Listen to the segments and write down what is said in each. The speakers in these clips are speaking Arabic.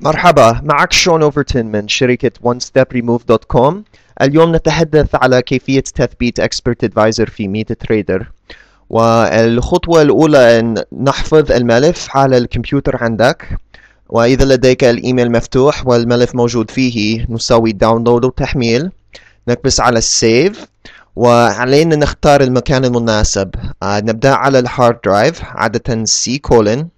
مرحبا معك شون اوفرتون من شركة كوم اليوم نتحدث على كيفية تثبيت Expert Advisor في ميت تريدر والخطوة الأولى أن نحفظ الملف على الكمبيوتر عندك وإذا لديك الإيميل مفتوح والملف موجود فيه نسوي داونلود وتحميل نكبس على السيف وعلينا نختار المكان المناسب آه، نبدأ على الهارد درايف عادة C كولن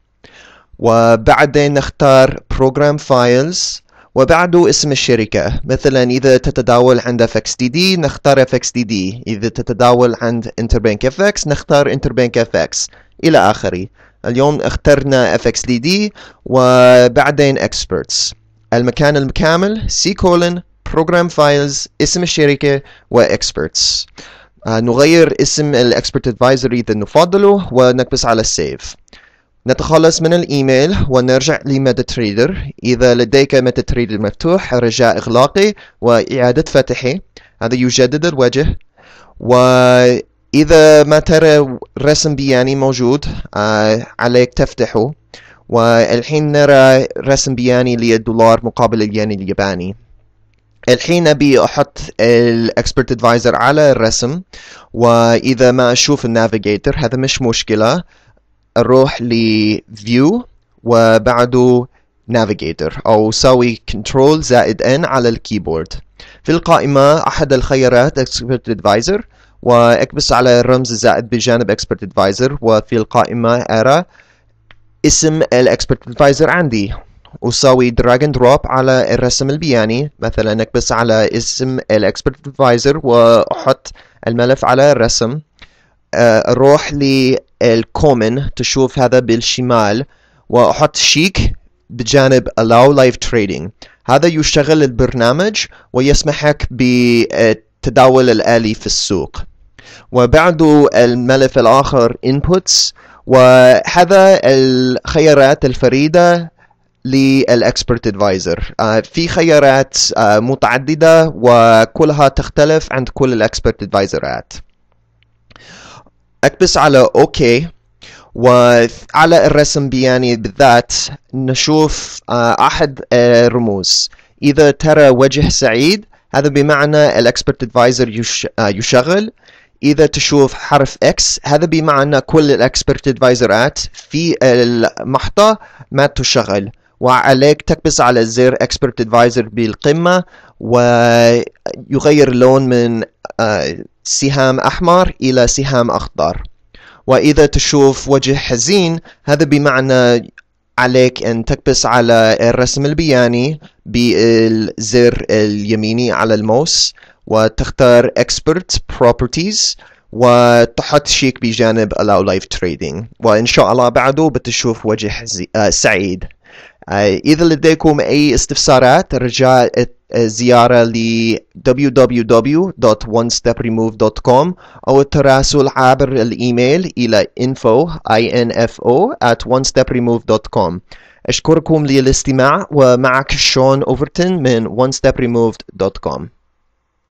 وبعدين نختار Program Files وبعده اسم الشركة مثلا إذا تتداول عند FXDD نختار FXDD إذا تتداول عند Interbank FX نختار Interbank FX إلى آخره اليوم اخترنا FXDD وبعدين Experts المكان المكامل C colon Program Files اسم الشركة و Experts آه، نغير اسم Expert Advisory إذا نفضله ونكبس على Save نتخلص من الإيميل ونرجع لميتا تريدر إذا لديك ميتا تريدر مفتوح رجاء إغلاقه وإعادة فتحه هذا يجدد الوجه وإذا ما ترى رسم بياني موجود آه، عليك تفتحه والحين نرى رسم بياني للدولار مقابل الين الياباني الحين ابي احط الاكسبرت ادفايزر على الرسم واذا ما اشوف النافيجيتر هذا مش مشكله اروح view وبعده navigator او سوي control زائد n على الكيبورد في القائمة احد الخيارات expert advisor واكبس على الرمز الزائد بجانب expert advisor وفي القائمة ارى اسم expert advisor عندي وساوي drag and دروب على الرسم البياني مثلا أكبس على اسم expert advisor وأحط الملف على الرسم أروح آه، ل الكومن تشوف هذا بالشمال واحط شيك بجانب allow live trading هذا يشغل البرنامج ويسمحك بالتداول الآلي في السوق وبعده الملف الآخر inputs وهذا الخيارات الفريدة للاكسبرت ادفايزر آه، في خيارات آه، متعدده وكلها تختلف عند كل الاكسبرت ادفايزرات اكبس على اوكي وعلى الرسم بياني بالذات نشوف آه، احد الرموز آه، اذا ترى وجه سعيد هذا بمعنى الاكسبرت ادفايزر آه، يشغل اذا تشوف حرف اكس هذا بمعنى كل الاكسبرت ادفايزرات في المحطة ما تشغل وعليك تكبس على زر اكسبرت ادفايزر بالقمة ويغير اللون من سهام أحمر إلى سهام أخضر وإذا تشوف وجه حزين هذا بمعنى عليك أن تكبس على الرسم البياني بالزر اليميني على الموس وتختار Expert Properties وتحط شيك بجانب Allow Live Trading وإن شاء الله بعده بتشوف وجه آه، سعيد آه، إذا لديكم أي استفسارات رجاء زيارة ل www.onestepremove.com أو التراسل عبر الإيميل إلى info info at onestepremove.com أشكركم للاستماع ومعك شون أوفرتون من onestepremove.com